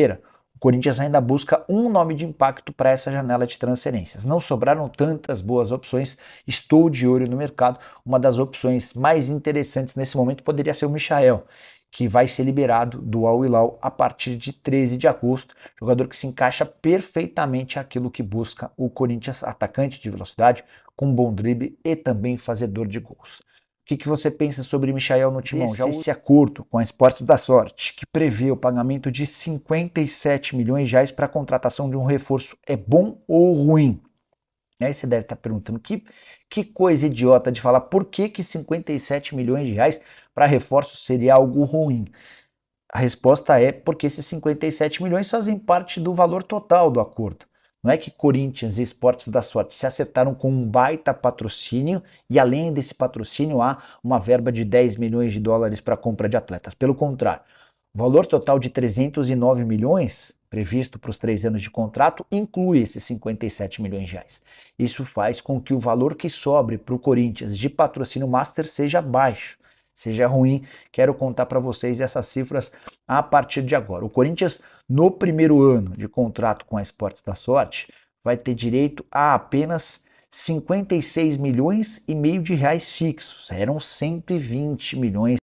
quinta-feira, o Corinthians ainda busca um nome de impacto para essa janela de transferências. Não sobraram tantas boas opções, estou de olho no mercado. Uma das opções mais interessantes nesse momento poderia ser o Michael, que vai ser liberado do Al-Hilal a partir de 13 de agosto. Jogador que se encaixa perfeitamente aquilo que busca o Corinthians, atacante de velocidade, com bom drible e também fazedor de gols que, que você pensa sobre Michael no timão? Esse, Já esse acordo é com a Esportes da Sorte, que prevê o pagamento de 57 milhões de reais para a contratação de um reforço, é bom ou ruim? Aí você deve estar tá perguntando que, que coisa idiota de falar por que, que 57 milhões de reais para reforço seria algo ruim. A resposta é porque esses 57 milhões fazem parte do valor total do acordo. Não é que Corinthians e Esportes da Sorte se acertaram com um baita patrocínio e além desse patrocínio há uma verba de 10 milhões de dólares para compra de atletas. Pelo contrário, o valor total de 309 milhões previsto para os três anos de contrato inclui esses 57 milhões de reais. Isso faz com que o valor que sobre para o Corinthians de patrocínio master seja baixo seja ruim, quero contar para vocês essas cifras a partir de agora. O Corinthians, no primeiro ano de contrato com a Esportes da Sorte, vai ter direito a apenas 56 milhões e meio de reais fixos. Eram 120 milhões